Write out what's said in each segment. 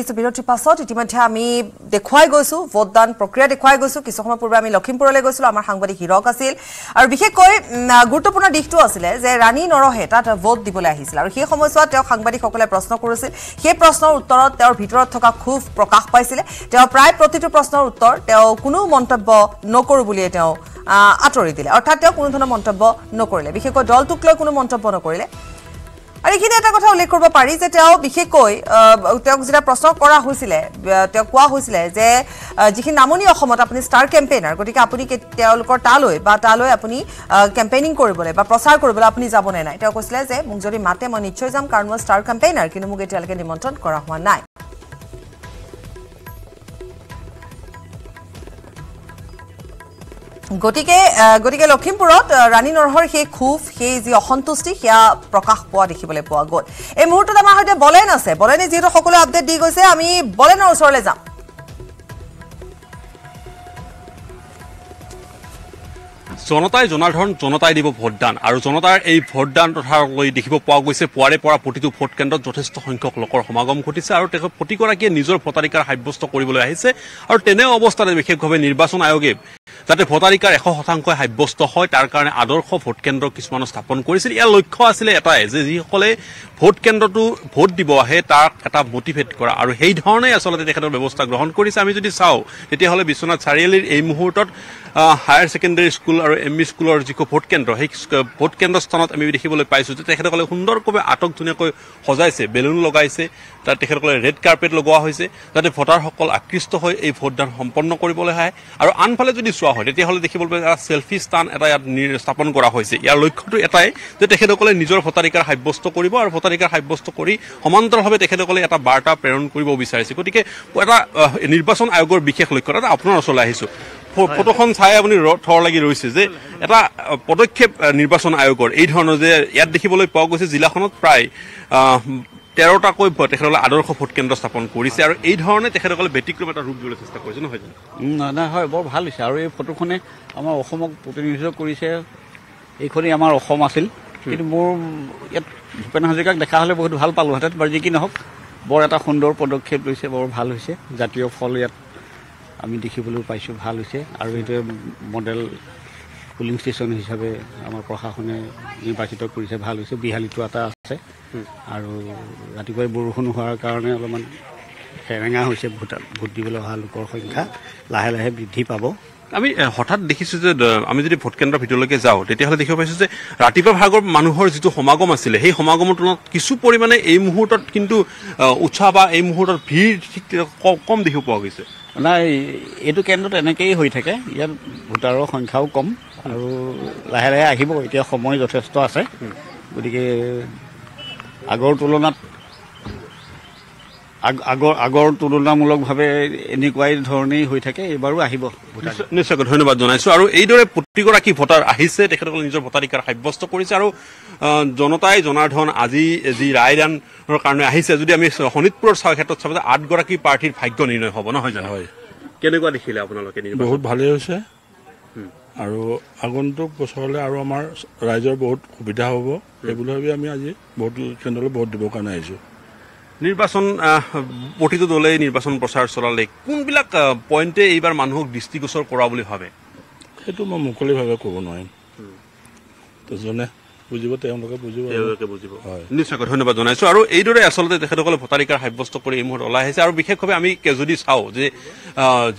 দেখিছোঁ বিৰতিৰ পাছত ইতিমধ্যে আমি দেখুৱাই গৈছোঁ ভোটদান প্ৰক্ৰিয়া দেখুৱাই গৈছোঁ কিছু সময় পূৰ্বে আমি লখিমপুৰলৈ গৈছিলোঁ আমাৰ সাংবাদিক হীৰক আছিল আৰু বিশেষকৈ গুৰুত্বপূৰ্ণ দিশটো আছিলে যে ৰাণী নৰহে তাত ভোট দিবলৈ আহিছিল আৰু সেই সময়ছোৱাত তেওঁ সাংবাদিকসকলে প্ৰশ্ন কৰিছিল সেই প্ৰশ্নৰ উত্তৰত তেওঁৰ ভিতৰত থকা ক্ষোভ প্ৰকাশ পাইছিলে তেওঁ প্ৰায় প্ৰতিটো প্ৰশ্নৰ উত্তৰ তেওঁ কোনো মন্তব্য নকৰোঁ বুলিয়ে তেওঁ আঁতৰি দিলে অৰ্থাৎ তেওঁ কোনো ধৰণৰ মন্তব্য নকৰিলে বিশেষকৈ দলটোক লৈ কোনো মন্তব্য নকৰিলে আৰু এইখিনি এটা কথা উল্লেখ কৰিব পাৰি যে তেওঁ বিশেষকৈ তেওঁক যেতিয়া প্ৰশ্ন কৰা হৈছিলে তেওঁক কোৱা হৈছিলে যে যিখিনি নামনি অসমত আপুনি ষ্টাৰ কেম্পেইনাৰ গতিকে আপুনি তেওঁলোকৰ তালৈ বা তালৈ আপুনি কেম্পেইনিং কৰিবলৈ বা প্ৰচাৰ কৰিবলৈ আপুনি যাবনে নাই তেওঁ কৈছিলে যে মোক যদি মাতে মই নিশ্চয় যাম কাৰণ মই ষ্টাৰ কেম্পেইনাৰ কিন্তু মোক এতিয়ালৈকে নিমন্ত্ৰণ কৰা হোৱা নাই গতিকে গতিকে লখিমপুৰত ৰাণী নৰহৰ সেই ক্ষোভ সেই যি অসন্তুষ্টি সেয়া প্ৰকাশ পোৱা দেখিবলৈ পোৱা গ'ল এই মুহূৰ্তত আমাৰ সৈতে বলেন আছে বলেনে যিহেতু সকলোৱে আপডেট দি গৈছে আমি বলেনৰ ওচৰলৈ যাম জনতাই জনাৰ্ধন জনতাই দিব ভোটদান আৰু জনতাৰ এই ভোটদান তথা লৈ দেখিব পোৱা গৈছে পুৱাৰে পৰা প্ৰতিটো ভোটকেন্দ্ৰত যথেষ্ট সংখ্যক লোকৰ সমাগম ঘটিছে আৰু তেখেত প্ৰতিগৰাকীয়ে নিজৰ ভোটাধিকাৰ সাব্যস্ত কৰিবলৈ আহিছে আৰু তেনে অৱস্থাতে বিশেষভাৱে নিৰ্বাচন আয়োগে যাতে ভোটাধিকাৰ এশ শতাংশই সাব্যস্ত হয় তাৰ কাৰণে আদৰ্শ ভোট কেন্দ্ৰ কিছুমানে স্থাপন কৰিছিল ইয়াৰ লক্ষ্য আছিলে এটাই যে যিসকলে ভোট কেন্দ্ৰটো ভোট দিব আহে তাক এটা মটিভেট কৰা আৰু সেইধৰণে আচলতে তেখেতৰ ব্যৱস্থা গ্ৰহণ কৰিছে আমি যদি চাওঁ তেতিয়াহ'লে বিশ্বনাথ চাৰিআলিৰ এই মুহূৰ্তত হায়াৰ ছেকেণ্ডেৰী স্কুল আৰু এম ই স্কুলৰ যিখন ভোট কেন্দ্ৰ সেই ভোট কেন্দ্ৰ স্থানত আমি দেখিবলৈ পাইছোঁ যে তেখেতসকলে সুন্দৰকৈ আটক ধুনীয়াকৈ সজাইছে বেলুন লগাইছে তাত তেখেতসকলে ৰেড কাৰ্পেট লগোৱা হৈছে যাতে ভোটাৰসকল আকৃষ্ট হৈ এই ভোটদান সম্পন্ন কৰিবলৈ আহে আৰু আনফালে যদি চোৱা হয় তেতিয়াহ'লে দেখিবলৈ পাওঁ এটা চেল্ফি স্থান এটা ইয়াত স্থাপন কৰা হৈছে ইয়াৰ লক্ষ্যটো এটাই যে তেখেতসকলে নিজৰ ভোটাধিকাৰ সাব্যস্ত কৰিব আৰু ভোটাধিকাৰ সাব্যস্ত কৰি সমান্তৰভাৱে তেখেতসকলে এটা বাৰ্তা প্ৰেৰণ কৰিব বিচাৰিছে গতিকে এটা নিৰ্বাচন আয়োগৰ বিশেষ লক্ষ্য এটা আপোনাৰ ওচৰলৈ আহিছোঁ ফটোখন চাই আপুনি থৰ লাগি ৰৈছে যে এটা পদক্ষেপ নিৰ্বাচন আয়োগৰ এই ধৰণৰ যে ইয়াত দেখিবলৈ পোৱা গৈছে জিলাখনত প্ৰায় তেৰটাকৈ তেখেতসকলে আদৰ্শ ভোটকেন্দ্ৰ স্থাপন কৰিছে আৰু এই ধৰনেৰ তেখেতসকলে ব্যতিক্ৰম এটা ৰূপ দিবলৈ চেষ্টা কৰিছে নহয় জানো না না হয় বৰ ভাল হৈছে আৰু এই ফটোখনে আমাৰ অসমক প্ৰতিনিধিত্ব কৰিছে এইখনেই আমাৰ অসম আছিল কিন্তু মোৰ ইয়াত ভূপেন হাজৰিকাক দেখা হলে বহুত ভাল পালো হাতে বা যে কি নহওক বৰ এটা সুন্দৰ পদক্ষেপ লৈছে বৰ ভাল হৈছে জাতীয় ফল ইয়াত আমি দেখিবলৈ পাইছোঁ ভাল হৈছে আৰু এইটোৱে মডেল পুলিং ষ্টেচন হিচাপে আমাৰ প্ৰশাসনে নিৰ্বাচিত কৰিছে ভাল হৈছে বিহালীটো এটা আছে আৰু ৰাতিপুৱাই বৰষুণ হোৱাৰ কাৰণে অলপমান সেৰেঙা হৈছে ভোট দিবলৈ অহা লোকৰ সংখ্যা লাহে লাহে বৃদ্ধি পাব আমি হঠাৎ দেখিছোঁ যে আমি যদি ভোটকেন্দ্ৰৰ ভিতৰলৈকে যাওঁ তেতিয়াহ'লে দেখিব পাইছোঁ যে ৰাতিপুৱা ভাগৰ মানুহৰ যিটো সমাগম আছিলে সেই সমাগমৰ তুলনাত কিছু পৰিমাণে এই মুহূৰ্তত কিন্তু উৎসাহ বা এই মুহূৰ্তত ভিৰ ঠিক কম দেখিব পোৱা গৈছে নাই এইটো কেন্দ্ৰত এনেকেই হৈ থাকে ইয়াত ভোটাৰৰ সংখ্যাও কম আৰু লাহে লাহে আহিব এতিয়া সময় যথেষ্ট আছে গতিকে আগৰ তুলনাত আগৰ আগৰ তুলনামূলকভাৱে এনেকুৱাই ধৰণেই হৈ থাকে এইবাৰো আহিব নিশ্চয়কৈ ধন্যবাদ জনাইছোঁ আৰু এইদৰে প্ৰতিগৰাকী ভোটাৰ আহিছে তেখেতসকলে নিজৰ ভোটাধিকাৰ সাব্যস্ত কৰিছে আৰু জনতাই জনাৰ্ধন আজি যি ৰায়দানৰ কাৰণে আহিছে যদি আমি শোণিতপুৰৰ ক্ষেত্ৰত চাব যে আঠগৰাকী প্ৰাৰ্থীৰ ভাগ্য নিৰ্ণয় হ'ব নহয় জানো হয় কেনেকুৱা দেখিলে আপোনালোকে বহুত ভালেই হৈছে আৰু আগন্তুক বছৰলৈ আৰু আমাৰ ৰাইজৰ বহুত সুবিধা হ'ব সেইবুলি ভাবি আমি আজি ভোট কেন্দ্ৰলৈ ভোট দিবৰ কাৰণে আহিছোঁ নিৰ্বাচন প্ৰতিটো দলেই নিৰ্বাচন প্ৰচাৰ চলালে কোনবিলাক পইণ্টে এইবাৰ মানুহক দৃষ্টিগোচৰ কৰা বুলি ভাবে সেইটো মই মুকলিভাৱে ক'ব নোৱাৰিম যোনে তেওঁলোকে বুজিব নিশ্চয়কৈ ধন্যবাদ জনাইছোঁ আৰু এইদৰে আচলতে তেখেতসকলে ভোটাধিকাৰ সাব্যস্ত কৰি এই মুহূৰ্তত ওলাই আহিছে আৰু বিশেষভাৱে আমি যদি চাওঁ যে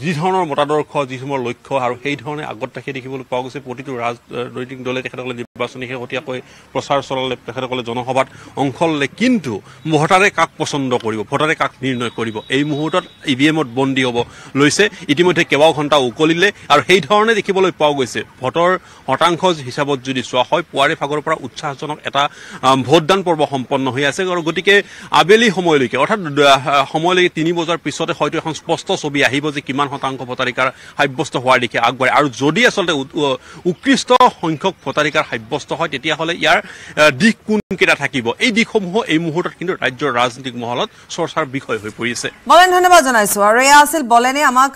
যি ধৰণৰ মতাদৰ্শ যি ধৰণৰ লক্ষ্য আৰু সেই ধৰণে আগত ৰাখি দেখিবলৈ পোৱা গৈছে প্ৰতিটো ৰাজনৈতিক দলে তেখেতসকলে নিৰ্বাচনী শেহতীয়াকৈ প্ৰচাৰ চলালে তেখেতসকলে জনসভাত অংশ ল'লে কিন্তু ভোটাৰে কাক পচন্দ কৰিব ভোটাৰে কাক নিৰ্ণয় কৰিব এই মুহূৰ্তত ই ভি এমত বন্দী হ'ব লৈছে ইতিমধ্যে কেইবাও ঘণ্টা উকলিলে আৰু সেইধৰণে দেখিবলৈ পোৱা গৈছে ভোটৰ শতাংশ হিচাপত যদি চোৱা হয় পুৱাৰে ভাগৰ পৰা উৎসাহজনক এটা ভোটদান পৰ্ব সম্পন্ন হৈ আছে আৰু গতিকে আবেলি সময়লৈকে অৰ্থাৎ সময়লৈকে তিনি বজাৰ পিছতে হয়তো এখন স্পষ্ট ছবি আহিব যে কিমান শতাংশ ভোটাধিকাৰ সাব্যস্ত হোৱাৰ দিশে আগবাঢ়ে আৰু যদি আচলতে উৎকৃষ্ট সংখ্যক ভোটাধিকাৰ সাব্যস্ত হয় তেতিয়াহ'লে ইয়াৰ দিশ কোনকেইটা থাকিব এই দিশসমূহ এই মুহূৰ্তত কিন্তু ৰাজ্যৰ ৰাজনৈতিক মহলত চৰ্চাৰ বিষয় হৈ পৰিছে বলেন ধন্যবাদ জনাইছো আৰু এয়া আছিল বলেনে আমাক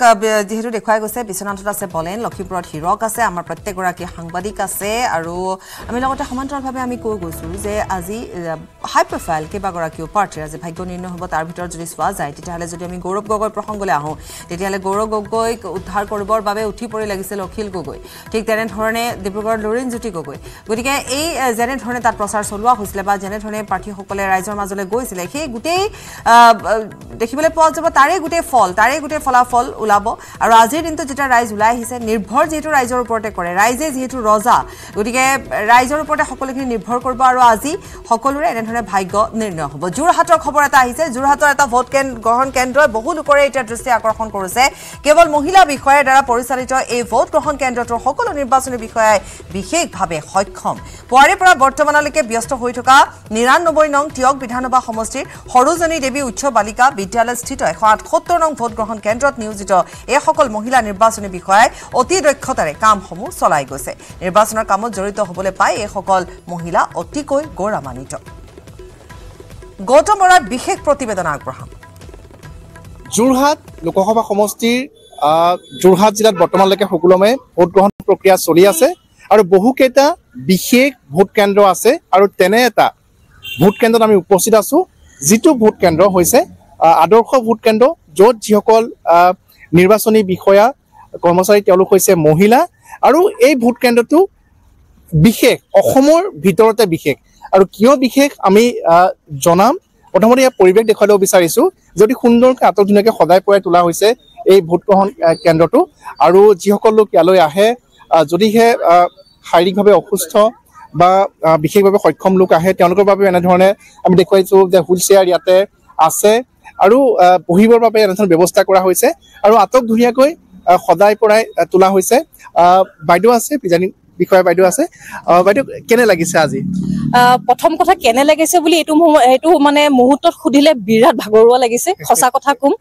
যিহেতু দেখুৱাই গৈছে বিশ্বনাথত আছে বলেন লখিমপুৰত হিৰক আছে আমাৰ প্ৰত্যেকগৰাকী সাংবাদিক আছে আৰু আমি লগতে সমান্তৰ অনুষ্ঠানভাৱে আমি কৈ গৈছোঁ যে আজি হাই প্ৰফাইল কেইবাগৰাকীও প্ৰাৰ্থীৰ আজি ভাগ্য নিৰ্ণয় হ'ব তাৰ ভিতৰত যদি চোৱা যায় তেতিয়াহ'লে যদি আমি গৌৰৱ গগৈ প্ৰসংগলৈ আহোঁ তেতিয়াহ'লে গৌৰৱ গগৈক উদ্ধাৰ কৰিবৰ বাবে উঠি পৰি লাগিছিল অখিল গগৈ ঠিক তেনেধৰণে ডিব্ৰুগড়ৰ লুৰিণজ্যোতি গগৈ গতিকে এই যেনেধৰণে তাত প্ৰচাৰ চলোৱা হৈছিলে বা যেনেধৰণে প্ৰাৰ্থীসকলে ৰাইজৰ মাজলৈ গৈছিলে সেই গোটেই দেখিবলৈ পোৱা যাব তাৰে গোটেই ফল তাৰে গোটেই ফলাফল ওলাব আৰু আজিৰ দিনটোত যেতিয়া ৰাইজ ওলাই আহিছে নিৰ্ভৰ যিহেতু ৰাইজৰ ওপৰতে কৰে ৰাইজে যিহেতু ৰজা গতিকে ৰাইজৰ ওপৰতে সকলো সকলোখিনি নিৰ্ভৰ কৰিব আৰু আজি সকলোৰে এনেধৰণে ভাগ্য নিৰ্ণয় হ'ব যোৰহাটৰ খবৰ এটা আহিছে যোৰহাটৰ এটা ভোট কেন্দ্ৰ গ্ৰহণ কেন্দ্ৰই বহু লোকৰে এতিয়া দৃষ্টি আকৰ্ষণ কৰিছে কেৱল মহিলা বিষয়াৰ দ্বাৰা পৰিচালিত এই ভোট গ্ৰহণ কেন্দ্ৰটোৰ সকলো নিৰ্বাচনী বিষয়াই বিশেষভাৱে সক্ষম পুৱাৰে পৰা বৰ্তমানলৈকে ব্যস্ত হৈ থকা নিৰান্নব্বৈ নং তিয়ক বিধানসভা সমষ্টিৰ সৰোজনী দেৱী উচ্চ বালিকা বিদ্যালয়স্থিত এশ আঠসত্তৰ নং ভোটগ্ৰহণ কেন্দ্ৰত নিয়োজিত এইসকল মহিলা নিৰ্বাচনী বিষয়াই অতি দক্ষতাৰে কামসমূহ চলাই গৈছে নিৰ্বাচনৰ কামত জড়িত হবলৈ পাই এইসকল মহিলা অতিকৈ গৌৰৱান্বিত গৌতমৰাত বিশেষ প্ৰতিবেদন আগবঢ়াম যোৰহাট লোকসভা সমষ্টিৰ যোৰহাট জিলাত বৰ্তমানলৈকে সুকুলমে ভোটগ্ৰহণ প্ৰক্ৰিয়া চলি আছে আৰু বহুকেইটা বিশেষ ভোট কেন্দ্ৰ আছে আৰু তেনে এটা ভোট কেন্দ্ৰত আমি উপস্থিত আছো যিটো ভোট কেন্দ্ৰ হৈছে আদৰ্শ ভোট কেন্দ্ৰ য'ত যিসকল নিৰ্বাচনী বিষয়া কৰ্মচাৰী তেওঁলোক হৈছে মহিলা আৰু এই ভোট কেন্দ্ৰটো বিশেষ অসমৰ ভিতৰতে বিশেষ আৰু কিয় বিশেষ আমি জনাম প্ৰথমতে ইয়াৰ পৰিৱেশ দেখুৱাই ল'ব বিচাৰিছোঁ যদি সুন্দৰকৈ আটক ধুনীয়াকৈ সজাই পৰাই তোলা হৈছে এই ভোটগ্ৰহণ কেন্দ্ৰটো আৰু যিসকল লোক ইয়ালৈ আহে যদিহে শাৰীৰিকভাৱে অসুস্থ বা বিশেষভাৱে সক্ষম লোক আহে তেওঁলোকৰ বাবে এনেধৰণে আমি দেখুৱাইছোঁ যে হুইল চেয়াৰ ইয়াতে আছে আৰু বহিবৰ বাবে এনেধৰণৰ ব্যৱস্থা কৰা হৈছে আৰু আটক ধুনীয়াকৈ সদায় পৰাই তোলা হৈছে বাইদেউ আছে বিষয়া বাইদেউ আছে বাইদেউ কেনে লাগিছে আজি প্ৰথম কথা কেনে লাগিছে বুলি এইটো এইটো মানে মুহূৰ্তত সুধিলে বিৰাট ভাগৰুৱা লাগিছে সঁচা কথা কম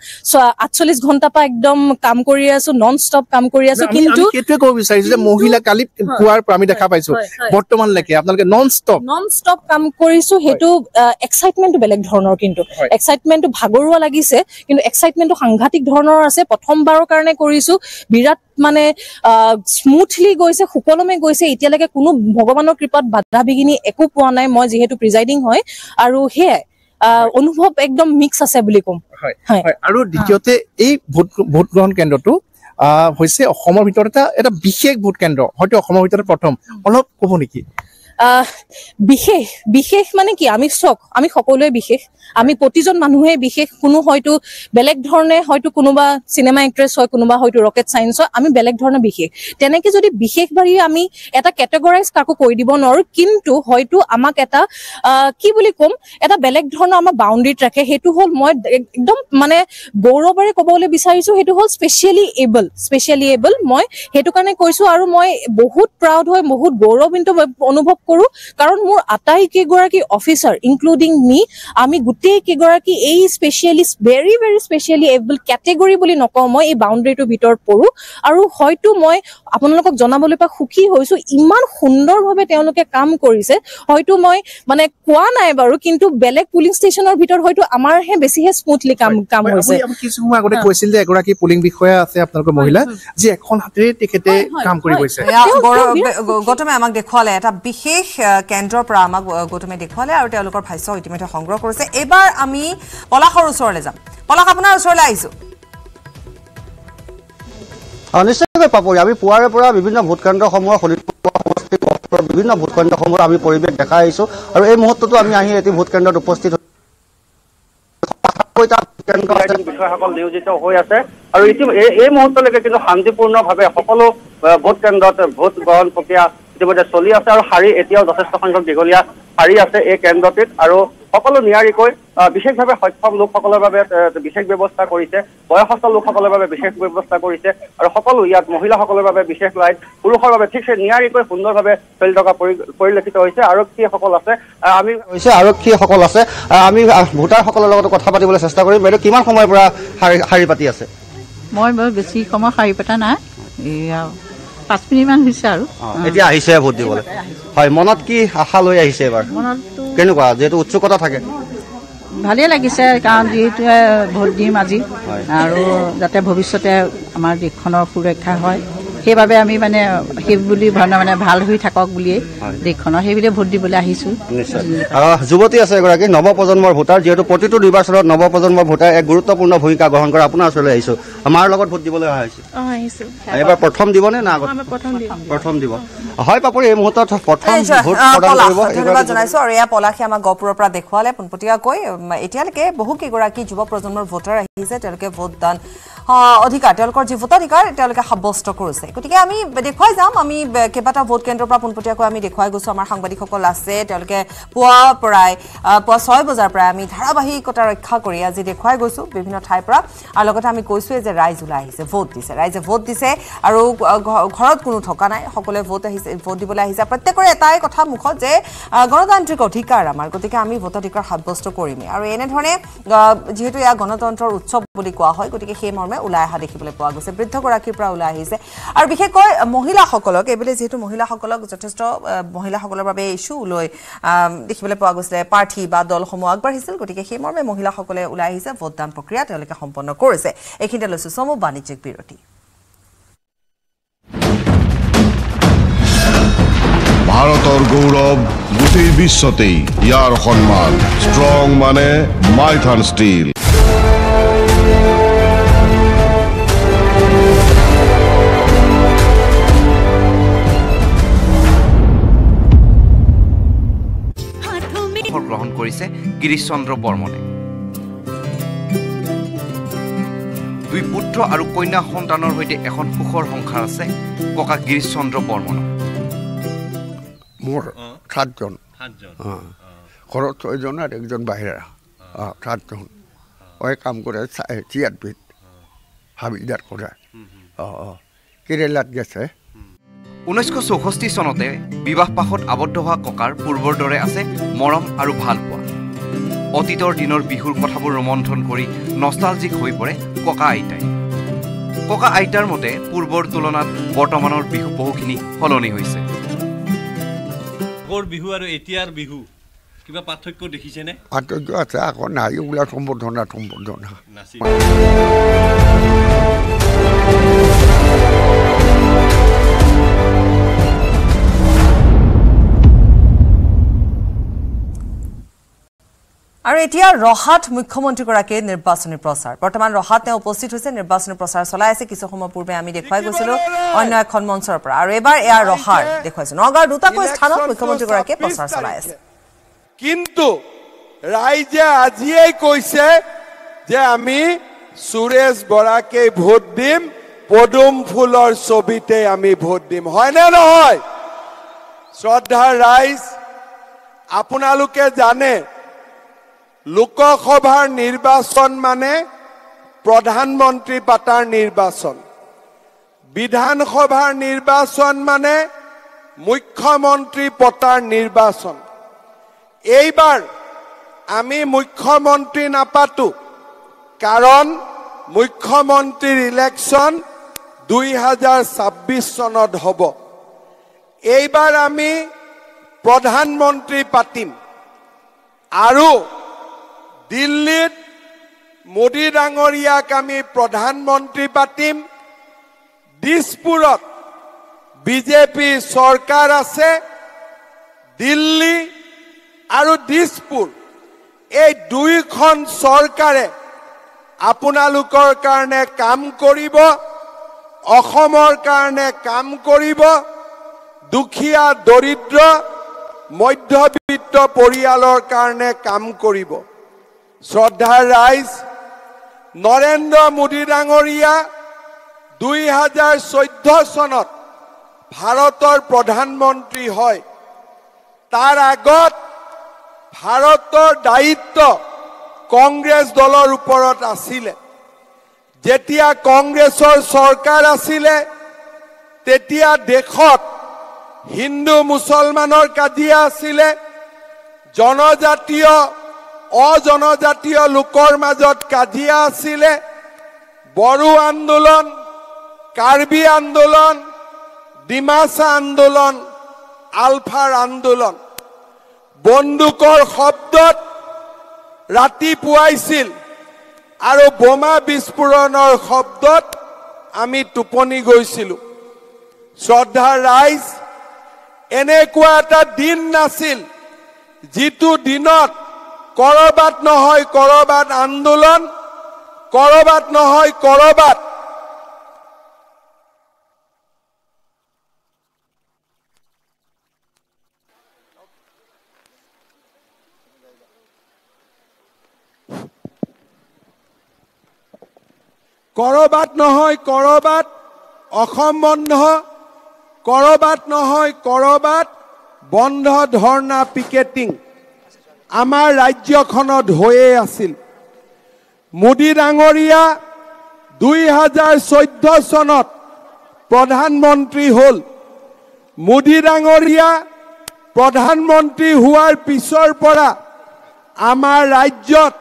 আঠচল্লিছ ঘণ্টা পৰা একদম কাম কৰি আছো নন ষ্টপ কাম কৰি আছো কিন্তু সেইটোৱে ক'ব বিচাৰিছো যে মহিলা কালি পুৱাৰ পৰা আমি দেখা পাইছো বৰ্তমানলৈকে আপোনালোকে নন ষ্টপ নন ষ্টপ কাম কৰিছো সেইটো এক্সাইটমেণ্টো বেলেগ ধৰণৰ কিন্তু এক্সাইটমেণ্টটো ভাগৰুৱা লাগিছে কিন্তু এক্সাইটমেণ্টটো সাংঘাতিক ধৰণৰ আছে প্ৰথমবাৰৰ কাৰণে কৰিছো বিৰাট মানে স্মুথলি গৈছে সুকলমে গৈছে এতিয়ালৈকে কোনো ভগৱানৰ কৃপাত বাধা বিঘিনি একো পোৱা নাই মই যিহেতু প্ৰিজাইডিং হয় আৰু সেয়াই অনুভৱ একদম মিক্স আছে বুলি কম হয় আৰু দ্বিতীয়তে এই ভোট গ্ৰহণ কেন্দ্ৰটো হৈছে অসমৰ ভিতৰত এটা এটা বিশেষ ভোট কেন্দ্ৰ হয়তো অসমৰ ভিতৰত প্ৰথম অলপ কব নেকি বিশেষ বিশেষ মানে কি আমি চক আমি সকলোৱে বিশেষ আমি প্ৰতিজন মানুহে বিশেষ কোনো হয়তো বেলেগ ধৰণে হয়তো কোনোবা চিনেমা এক্ট্ৰেছ হয় কোনোবা হয়তো ৰকেট ছায়েন্স হয় আমি বেলেগ ধৰণে বিশেষ তেনেকে যদি বিশেষ বাঢ়ি আমি এটা কেটেগৰাইজ কাকো কৰি দিব নোৱাৰো কিন্তু হয়তো আমাক এটা কি বুলি ক'ম এটা বেলেগ ধৰণৰ আমাৰ বাউণ্ডেৰীত ৰাখে সেইটো হ'ল মই একদম মানে গৌৰৱেৰে ক'বলৈ বিচাৰিছোঁ সেইটো হ'ল স্পেচিয়েলি এবল স্পেচিয়েলি এবল মই সেইটো কাৰণে কৈছোঁ আৰু মই বহুত প্ৰাউড হয় বহুত গৌৰৱ অনুভৱ কৰোঁ কাৰণ মোৰ আটাইকেইগৰাকী অফিচাৰ ইনক্লুডিং মি আমি গোটেইকেইগৰাকী এই specialist very very specially able category বুলি নকওঁ মই এই বাউণ্ডেৰীটোৰ ভিতৰত পৰোঁ আৰু হয়তো মই আপোনালোকক জনাবলৈ পৰা সুখী হৈছোঁ ইমান সুন্দৰভাৱে তেওঁলোকে কাম কৰিছে হয়তো মই মানে কোৱা নাই বাৰু কিন্তু বেলেগ পুলিং ষ্টেচনৰ ভিতৰত হয়তো আমাৰহে বেছিহে স্মুথলি কাম কাম হৈছে আগতে কৈছিল যে এগৰাকী পুলিং বিষয়া আছে আপোনালোকৰ মহিলা যি এখন হাতেৰে তেখেতে কাম কৰি গৈছে গৌতমে আমাক দেখুৱালে এটা বিশেষ বিশেষ কেন্দ্ৰৰ পৰা আমাক গৌতমে দেখুৱালে আৰু তেওঁলোকৰ ভাষ্য ইতিমধ্যে সংগ্ৰহ কৰিছে এইবাৰ আমি পলাশৰ ওচৰলৈ যাম পলাশ আপোনাৰ ওচৰলৈ আহিছোঁ নিশ্চয়কৈ পাপৰি আমি পুৱাৰে পৰা বিভিন্ন ভোটকেন্দ্ৰসমূহৰ শোণিতপুৰ সমষ্টি বিভিন্ন ভোটকেন্দ্ৰসমূহৰ আমি পৰিৱেশ দেখাই আহিছোঁ আৰু এই মুহূৰ্ততো আমি আহি এটি ভোট কেন্দ্ৰত উপস্থিত বিষয়াসকল নিয়োজিত হৈ আছে আৰু ইতিমধ্যে এই মুহূৰ্তলৈকে কিন্তু শান্তিপূৰ্ণভাৱে সকলো ভোট কেন্দ্ৰত ভোট গ্ৰহণ প্ৰক্ৰিয়া ইতিমধ্যে চলি আছে আৰু শাৰী এতিয়াও যথেষ্ট সংখ্যক দীঘলীয়া শাৰী আছে এই কেন্দ্ৰটিত আৰু সকলো নিয়াৰিকৈ বিশেষভাৱে সক্ষম লোকসকলৰ বাবে বিশেষ ব্যৱস্থা কৰিছে বয়সস্থ লোকসকলৰ বাবে বিশেষ ব্যৱস্থা কৰিছে আৰু সকলো ইয়াত মহিলাসকলৰ বাবে বিশেষ লাইট পুৰুষৰ বাবে ঠিক সেই নিয়াৰিকৈ সুন্দৰভাৱে চলি থকা পৰিলক্ষিত হৈছে আৰক্ষীসকল আছে আমি হৈছে আৰক্ষীসকল আছে আমি ভোটাৰসকলৰ লগত কথা পাতিবলৈ চেষ্টা কৰিম বাইদেউ কিমান সময়ৰ পৰা শাৰী পাতি আছে মই বাৰু বেছি সময় শাৰী পতা নাই পাঁচ মিনিটমান হৈছে আৰু এতিয়া আহিছে ভোট দিবলৈ হয় মনত কি আশা লৈ আহিছে এবাৰ কেনেকুৱা যিহেতু উৎসুকতা থাকে ভালেই লাগিছে কাৰণ যিহেতুৱে ভোট দিম আজি আৰু যাতে ভৱিষ্যতে আমাৰ দেশখনৰ সুৰক্ষা হয় সেইবাবে আমি মানে সেই বুলি মানে ভাল হৈ থাকক বুলিয়েই দেশখনৰ সেইবুলিয়ে ভোট দিবলৈ আহিছোঁ যুৱতী আছে এগৰাকী প্ৰজন্মৰ ভোটাৰ যিহেতু প্ৰতিটো নিৰ্বাচনত প্ৰজন্মৰ ভোটাৰ এক গুৰুত্বপূৰ্ণ ভূমিকা গ্ৰহণ কৰে আপোনাৰ ওচৰলৈ আহিছোঁ আমাৰ লগত ভোট দিবলৈ অহা হৈছে এইবাৰ প্ৰথম দিবনে না আগত প্ৰথম দিব হয় পাপৰি এই মুহূৰ্তত প্ৰথম ধন্যবাদ জনাইছোঁ আৰু এয়া পলাশী আমাৰ গহপুৰৰ পৰা দেখুৱালে পোনপটীয়াকৈ এতিয়ালৈকে বহু কেইগৰাকী যুৱ প্ৰজন্মৰ ভোটাৰ আহিছে তেওঁলোকে ভোটদান অধিকাৰ তেওঁলোকৰ যি ভোটাধিকাৰ তেওঁলোকে সাব্যস্ত কৰিছে গতিকে আমি দেখুৱাই যাম আমি কেইবাটাও ভোট কেন্দ্ৰৰ পৰা পোনপটীয়াকৈ আমি দেখুৱাই গৈছোঁ আমাৰ সাংবাদিকসকল আছে তেওঁলোকে পুৱা পৰাই পুৱা ছয় বজাৰ পৰাই আমি ধাৰাবাহিকতা ৰক্ষা কৰি আজি দেখুৱাই গৈছোঁ বিভিন্ন ঠাইৰ পৰা আৰু লগতে আমি কৈছোঁৱেই যে ৰাইজ ওলাই আহিছে ভোট দিছে ৰাইজে ভোট দিছে আৰু ঘৰত কোনো থকা নাই সকলোৱে ভোট আহিছে ভোট দিবলৈ আহিছে প্ৰত্যেকৰে এটাই কথা মুখত যে গণতান্ত্ৰিক অধিকাৰ আমাৰ গতিকে আমি ভোটাধিকাৰ সাব্যস্ত কৰিমেই আৰু এনেধৰণে যিহেতু ইয়াক গণতন্ত্ৰৰ উৎসৱ বুলি কোৱা হয় গতিকে সেই মৰ্মে ক্ৰমে ওলাই অহা দেখিবলৈ পোৱা গৈছে বৃদ্ধগৰাকীৰ পৰা ওলাই আহিছে আৰু বিশেষকৈ মহিলাসকলক এইবেলি যিহেতু মহিলাসকলক যথেষ্ট মহিলাসকলৰ বাবে ইছ্যু লৈ দেখিবলৈ পোৱা গৈছে প্ৰাৰ্থী বা দলসমূহ আগবাঢ়িছিল গতিকে সেই মৰ্মে মহিলাসকলে ওলাই আহিছে ভোটদান প্ৰক্ৰিয়া তেওঁলোকে সম্পন্ন কৰিছে এইখিনিতে লৈছো চমু বাণিজ্যিক বিৰতি ভাৰতৰ গৌৰৱ গোটেই বিশ্বতেই ইয়াৰ সন্মান ষ্ট্ৰং মানে মাইথান ষ্টীল কৰিছে গিৰিশ চন্দ্ৰ বৰ্মনে দুই পুত্ৰ আৰু কন্যা সন্তানৰ সৈতে এখন সুখৰ সংসাৰ আছে ককা গিৰিশ চন্দ্ৰ বৰ্মনৰ ঘৰত ছয়জন আৰু একজন বাহিৰা সাতজন অই কাম কৰে চিয়াৰবিদ হাবিলদাৰ কৰে অঁ অঁ কেৰেলাত গেছে ঊনৈছশ চৌষষ্ঠি চনতে বিবাহপাশত আৱদ্ধ হোৱা ককাৰ পূৰ্বৰ দৰে আছে মৰম আৰু ভালপোৱা অতীতৰ দিনৰ বিহুৰ কথাবোৰ ৰোমন্থন কৰি নষ্টালজিক হৈ পৰে ককা আইতাই ককা আইতাৰ মতে পূৰ্বৰ তুলনাত বৰ্তমানৰ বিহু বহুখিনি সলনি হৈছে বিহু আৰু এতিয়াৰ বিহু কিবা পাৰ্থক্য দেখিছেনে পাৰ্থক্য আছে আকৌ নাই সম্বৰ্ধনা সম্বৰ্ধনা আৰু এতিয়া ৰহাত মুখ্যমন্ত্ৰীগৰাকীয়ে নিৰ্বাচনী প্ৰচাৰ বৰ্তমান ৰহাত তেওঁ উপস্থিত হৈছে নিৰ্বাচনী প্ৰচাৰ চলাই আছে কিছু সময় পূৰ্বে আমি দেখুৱাই গৈছিলোঁ অন্য এখন মঞ্চৰ পৰা আৰু এইবাৰ এয়া ৰহাৰ দেখুৱাইছে নগাঁৱৰ দুটাকৈ স্থানত মুখ্যমন্ত্ৰীগৰাকীয়ে প্ৰচাৰ চলাই আছে কিন্তু ৰাইজে আজিয়েই কৈছে যে আমি সুৰেশ বৰাকে ভোট দিম পদুম ফুলৰ ছবিতে আমি ভোট দিম হয়নে নহয় শ্ৰদ্ধাৰ ৰাইজ আপোনালোকে জানে লোকসভাৰ নিৰ্বাচন মানে প্ৰধানমন্ত্ৰী পাতাৰ নিৰ্বাচন বিধানসভাৰ নিৰ্বাচন মানে মুখ্যমন্ত্ৰী পতাৰ নিৰ্বাচন এইবাৰ আমি মুখ্যমন্ত্ৰী নাপাতো কাৰণ মুখ্যমন্ত্ৰীৰ ইলেকশ্যন দুই হাজাৰ ছাব্বিছ চনত হ'ব এইবাৰ আমি প্ৰধানমন্ত্ৰী পাতিম আৰু দিল্লীত মোদী ডাঙৰীয়াক আমি প্ৰধানমন্ত্ৰী পাতিম দিছপুৰত বিজেপি চৰকাৰ আছে দিল্লী আৰু দিছপুৰ এই দুয়োখন চৰকাৰে আপোনালোকৰ কাৰণে কাম কৰিব অসমৰ কাৰণে কাম কৰিব দুখীয়া দৰিদ্ৰ মধ্যবিত্ত পৰিয়ালৰ কাৰণে কাম কৰিব শ্ৰদ্ধা ৰাইজ নৰেন্দ্ৰ মোদী ডাঙৰীয়া দুই হাজাৰ চৈধ্য চনত ভাৰতৰ প্ৰধানমন্ত্ৰী হয় তাৰ আগত ভাৰতৰ দায়িত্ব কংগ্ৰেছ দলৰ ওপৰত আছিলে যেতিয়া কংগ্ৰেছৰ চৰকাৰ আছিলে তেতিয়া দেশত হিন্দু মুছলমানৰ কাজিয়া আছিলে জনজাতীয় অজনজাতীয় লোকৰ মাজত কাজিয়া আছিলে বড়ো আন্দোলন কাৰ্বি আন্দোলন ডিমাচা আন্দোলন আলফাৰ আন্দোলন বন্দুকৰ শব্দত ৰাতি পুৱাইছিল আৰু বোমা বিস্ফোৰণৰ শব্দত আমি টোপনি গৈছিলোঁ শ্ৰদ্ধা ৰাইজ এনেকুৱা এটা দিন নাছিল যিটো দিনত কৰবাত নহয় কৰবাত আন্দোলন কৰবাত নহয় কৰবাত কৰবাত নহয় কৰবাত অসম বন্ধ কৰবাত নহয় কৰবাত বন্ধ ধৰ্ণা পিকেটিং আমাৰ ৰাজ্যখনত হৈয়ে আছিল মোদী ডাঙৰীয়া দুই হাজাৰ চৈধ্য চনত প্ৰধানমন্ত্ৰী হ'ল মোদী ডাঙৰীয়া প্ৰধানমন্ত্ৰী হোৱাৰ পিছৰ পৰা আমাৰ ৰাজ্যত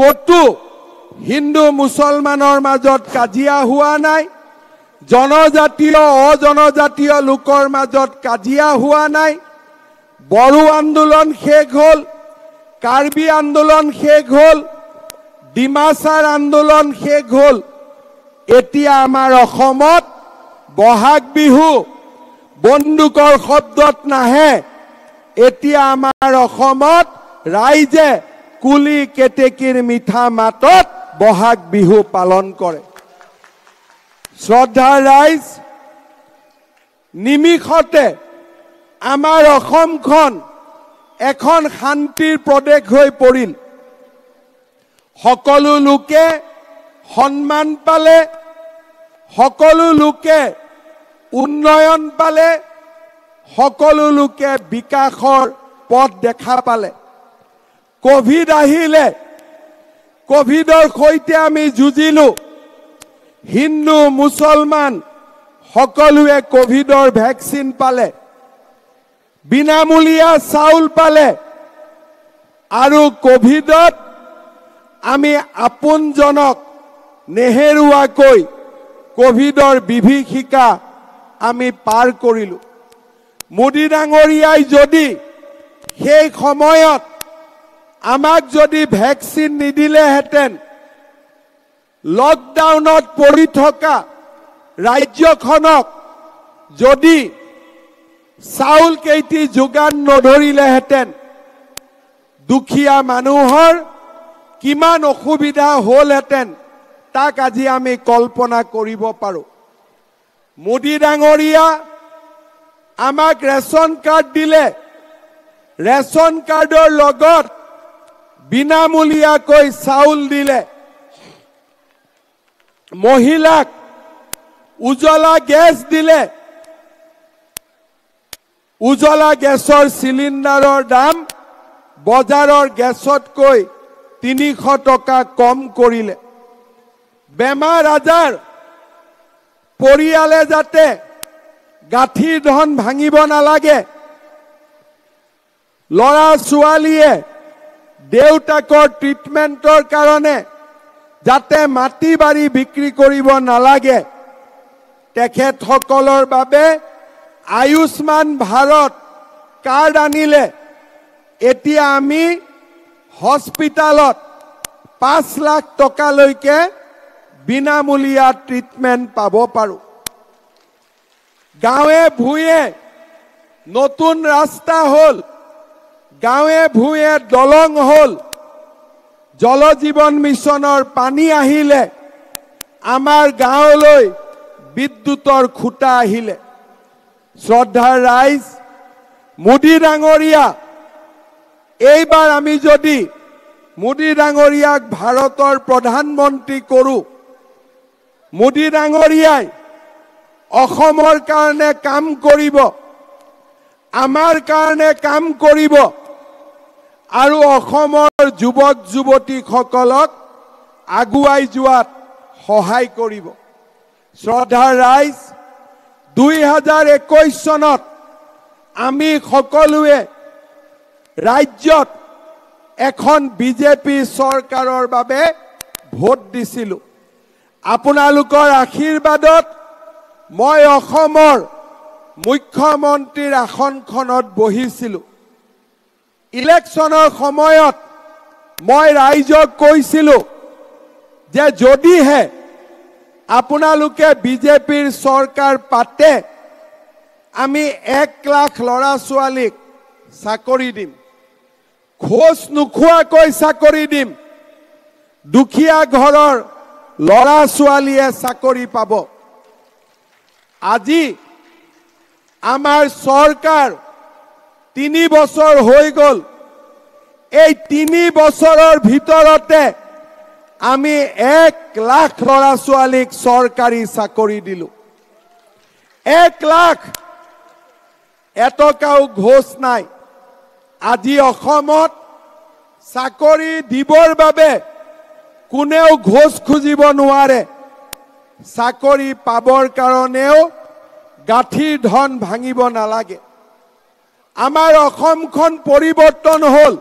ক'তো হিন্দু মুছলমানৰ মাজত কাজিয়া হোৱা নাই জনজাতীয় অজনজাতীয় লোকৰ মাজত কাজিয়া হোৱা নাই বড়ো আন্দোলন শেষ হ'ল কাৰ্বি আন্দোলন শেষ হ'ল ডিমাচাৰ আন্দোলন শেষ হ'ল এতিয়া আমাৰ অসমত বহাগ বিহু বন্দুকৰ শব্দত নাহে এতিয়া আমাৰ অসমত ৰাইজে কুলি কেতেকীৰ মিঠা মাতত বহাগ বিহু পালন কৰে শ্ৰদ্ধাৰ ৰাইজ নিমিষতে আমাৰ অসমখন এখন শান্তিৰ প্ৰদেশ হৈ পৰিল সকলো লোকে সন্মান পালে সকলো লোকে উন্নয়ন পালে সকলো লোকে বিকাশৰ পথ দেখা পালে কভিড আহিলে কভিডৰ সৈতে আমি যুঁজিলো হিন্দু মুছলমান সকলোৱে কভিডৰ ভেকচিন পালে বিনামূলীয়া চাউল পালে আৰু কভিডত আমি আপোনজনক নেহেৰুৱাকৈ কভিডৰ বিভীষিকা আমি পাৰ কৰিলোঁ মোদী ডাঙৰীয়াই যদি সেই সময়ত আমাক যদি ভেকচিন নিদিলেহেঁতেন লকডাউনত পৰি থকা ৰাজ্যখনক যদি চাউল কেইটি যোগান নধৰিলেহেঁতেন দুখীয়া মানুহৰ কিমান অসুবিধা হ'লহেঁতেন তাক আজি আমি কল্পনা কৰিব পাৰোঁ মোদী ডাঙৰীয়া আমাক ৰেচন কাৰ্ড দিলে ৰেচন কাৰ্ডৰ লগত বিনামূলীয়াকৈ চাউল দিলে মহিলাক উজ্বলা গেছ দিলে উজলা গেছৰ চিলিণ্ডাৰৰ দাম বজাৰৰ গেছতকৈ তিনিশ টকা কম কৰিলে বেমাৰ আজাৰ পৰিয়ালে যাতে গাঁঠিৰ ধন ভাঙিব নালাগে ল'ৰা ছোৱালীয়ে দেউতাকৰ ট্ৰিটমেণ্টৰ কাৰণে যাতে মাটি বাৰী বিক্ৰী কৰিব নালাগে তেখেতসকলৰ বাবে আয়ুষ্মান ভাৰত কাৰ্ড আনিলে এতিয়া আমি হস্পিটেলত পাঁচ লাখ টকালৈকে বিনামূলীয়া ট্ৰিটমেণ্ট পাব পাৰোঁ গাঁৱে ভূঞে নতুন ৰাস্তা হ'ল গাঁৱে ভূঞে দলং হ'ল জল জীৱন মিছনৰ পানী আহিলে আমাৰ গাঁৱলৈ বিদ্যুতৰ খুটা আহিলে শ্ৰদ্ধা ৰাইজ মোদী ডাঙৰীয়া এইবাৰ আমি যদি মোদী ডাঙৰীয়াক ভাৰতৰ প্ৰধানমন্ত্ৰী প্ৰধানমন্ত্ৰী মোদী ডাঙৰীয়াই অসমৰ কাৰণে কাম কৰিব আমাৰ কাৰণে কাম কৰিব আৰু অসমৰ যুৱক যুৱতীসকলক আগুৱাই যোৱাত সহায় কৰিব শ্ৰদ্ধা ৰাইজ দুই হাজাৰ একৈছ চনত আমি সকলোৱে ৰাজ্যত এখন বিজেপি চৰকাৰৰ বাবে ভোট দিছিলোঁ আপোনালোকৰ আশীৰ্বাদত মই অসমৰ মুখ্যমন্ত্ৰীৰ আসনখনত বহিছিলোঁ ইলেকশ্যনৰ সময়ত মই ৰাইজক কৈছিলোঁ যে যদিহে আপোনালোকে বিজেপিৰ চৰকাৰ পাতে আমি এক লাখ ল'ৰা ছোৱালীক চাকৰি দিম খোজ নোখোৱাকৈ চাকৰি দিম দুখীয়া ঘৰৰ ল'ৰা ছোৱালীয়ে চাকৰি পাব আজি আমাৰ চৰকাৰ তিনি বছৰ হৈ গ'ল এই তিনি বছৰৰ ভিতৰতে আমি এক লাখ ল'ৰা ছোৱালীক চৰকাৰী চাকৰি দিলোঁ এক লাখ এটকাও ঘোষ নাই আজি অসমত চাকৰি দিবৰ বাবে কোনেও ঘোষ খুজিব নোৱাৰে চাকৰি পাবৰ কাৰণেও গাঁঠিৰ ধন ভাঙিব নালাগে আমাৰ অসমখন পৰিৱৰ্তন হ'ল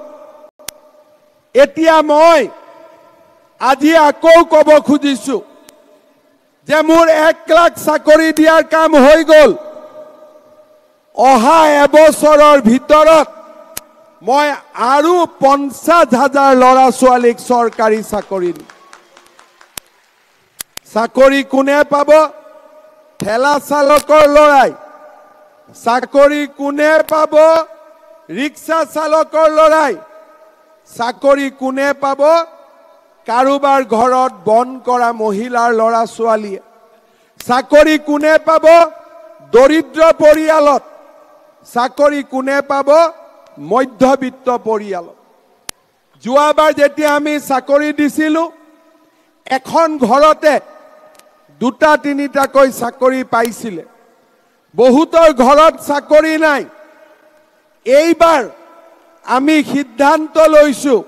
এতিয়া মই আজি আকৌ ক'ব খুজিছো যে মোৰ এক লাখ চাকৰি দিয়াৰ কাম হৈ গ'ল অহা এবছৰৰ ভিতৰত মই আৰু পঞ্চাছ হাজাৰ ল'ৰা ছোৱালীক চৰকাৰী চাকৰি দিম চাকৰি কোনে পাব ঠেলা চালকৰ ল'ৰাই চাকৰি কোনে পাব ৰিক্সা চালকৰ ল'ৰাই চাকৰি কোনে পাব কাৰোবাৰ ঘৰত বন কৰা মহিলাৰ ল'ৰা ছোৱালীয়ে চাকৰি কোনে পাব দৰিদ্ৰ পৰিয়ালত চাকৰি কোনে পাব মধ্যবিত্ত পৰিয়ালত যোৱাবাৰ যেতিয়া আমি চাকৰি দিছিলোঁ এখন ঘৰতে দুটা তিনিটাকৈ চাকৰি পাইছিলে বহুতৰ ঘৰত চাকৰি নাই এইবাৰ আমি সিদ্ধান্ত লৈছোঁ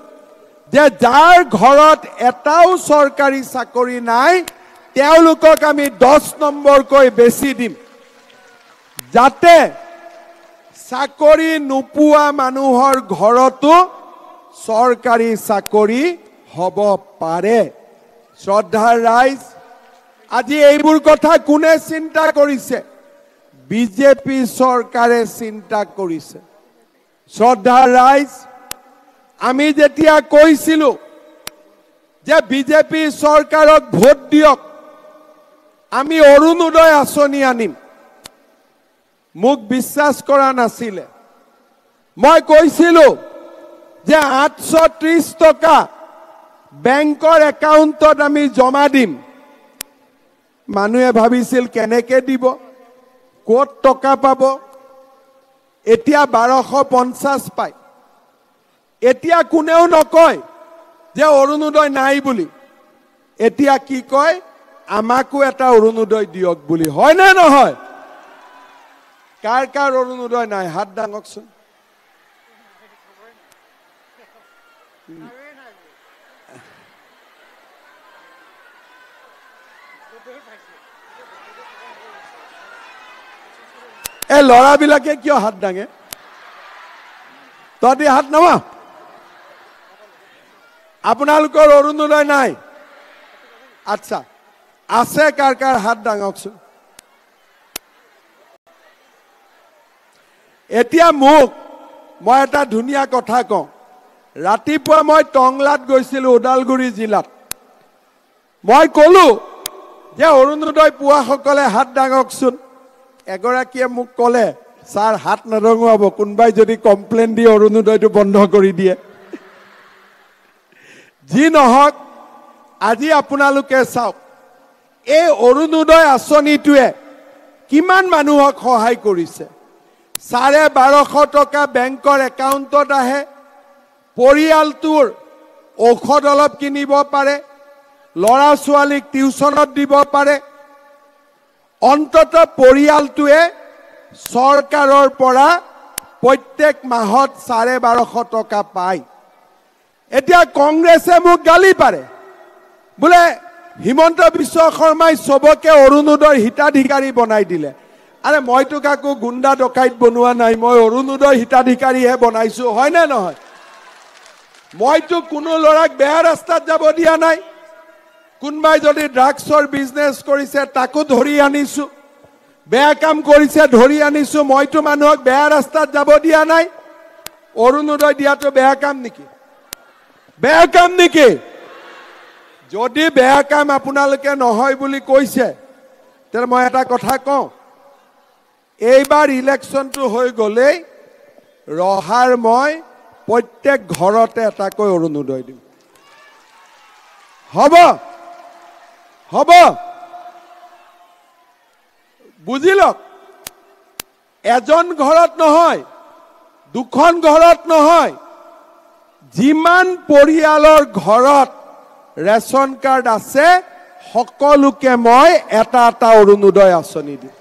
যে যাৰ ঘৰত এটাও চৰকাৰী চাকৰি নাই তেওঁলোকক আমি দহ নম্বৰকৈ বেছি দিম যাতে চাকৰি নোপোৱা মানুহৰ ঘৰতো চৰকাৰী চাকৰি হ'ব পাৰে শ্ৰদ্ধাৰ ৰাইজ আজি এইবোৰ কথা কোনে চিন্তা কৰিছে বিজেপি চৰকাৰে চিন্তা কৰিছে শ্ৰদ্ধাৰ ৰাইজ আমি যেতিয়া কৈছিলো যে বিজেপি চৰকাৰক ভোট দিয়ক আমি অৰুণোদয় আঁচনি আনিম মোক বিশ্বাস কৰা নাছিলে মই কৈছিলো যে আঠশ ত্ৰিছ টকা বেংকৰ একাউণ্টত আমি জমা দিম মানুহে ভাবিছিল কেনেকে দিব ক'ত টকা পাব এতিয়া বাৰশ পঞ্চাছ পায় এতিয়া কোনেও নকয় যে অৰুণোদয় নাই বুলি এতিয়া কি কয় আমাকো এটা অৰুণোদয় দিয়ক বুলি হয়নে নহয় কাৰ কাৰ অৰুণোদয় নাই হাত ডাঙকচোন এই ল'ৰাবিলাকে কিয় হাত দাঙে তহঁতি হাত নামা আপোনালোকৰ অৰুণোদয় নাই আচ্ছা আছে কাৰ কাৰ হাত দাঙকচোন এতিয়া মোক মই এটা ধুনীয়া কথা কওঁ ৰাতিপুৱা মই টংলাত গৈছিলোঁ ওদালগুৰি জিলাত মই ক'লোঁ যে অৰুণোদয় পোৱাসকলে হাত ডাঙকচোন এগৰাকীয়ে মোক ক'লে ছাৰ হাত নাদঙুৱাব কোনোবাই যদি কমপ্লেইন দি অৰুণোদয়টো বন্ধ কৰি দিয়ে যি নহওক আজি আপোনালোকে চাওক এই অৰুণোদয় আঁচনিটোৱে কিমান মানুহক সহায় কৰিছে চাৰে বাৰশ টকা বেংকৰ একাউণ্টত আহে পৰিয়ালটোৰ ঔষধ অলপ কিনিব পাৰে ল'ৰা ছোৱালীক টিউশ্যনত দিব পাৰে অন্তত পৰিয়ালটোৱে চৰকাৰৰ পৰা প্ৰত্যেক মাহত চাৰে বাৰশ টকা পায় এতিয়া কংগ্ৰেছে মোক গালি পাৰে বোলে হিমন্ত বিশ্ব শৰ্মাই চবকে অৰুণোদয় হিতাধিকাৰী বনাই দিলে আৰে মইতো কাকো গুণ্ডা ডকাইত বনোৱা নাই মই অৰুণোদয় হিতাধিকাৰীহে বনাইছোঁ হয়নে নহয় মইতো কোনো ল'ৰাক বেয়া ৰাস্তাত যাব দিয়া নাই কোনোবাই যদি ড্ৰাগছৰ বিজনেছ কৰিছে তাকো ধৰি আনিছো বেয়া কাম কৰিছে ধৰি আনিছো মইতো মানুহক বেয়া ৰাস্তাত যাব দিয়া নাই অৰুণোদয় দিয়াটো বেয়া কাম নেকি বেয়া কাম নেকি যদি বেয়া কাম আপোনালোকে নহয় বুলি কৈছে তেন্তে মই এটা কথা কওঁ এইবাৰ ইলেকশ্যনটো হৈ গ'লেই ৰহাৰ মই প্ৰত্যেক ঘৰতে এটাকৈ অৰুণোদয় দিম হ'ব হ'ব বুজি লওক এজন ঘৰত নহয় দুখন ঘৰত নহয় যিমান পৰিয়ালৰ ঘৰত ৰেচন কাৰ্ড আছে সকলোকে মই এটা এটা অৰুণোদয় আঁচনি দিম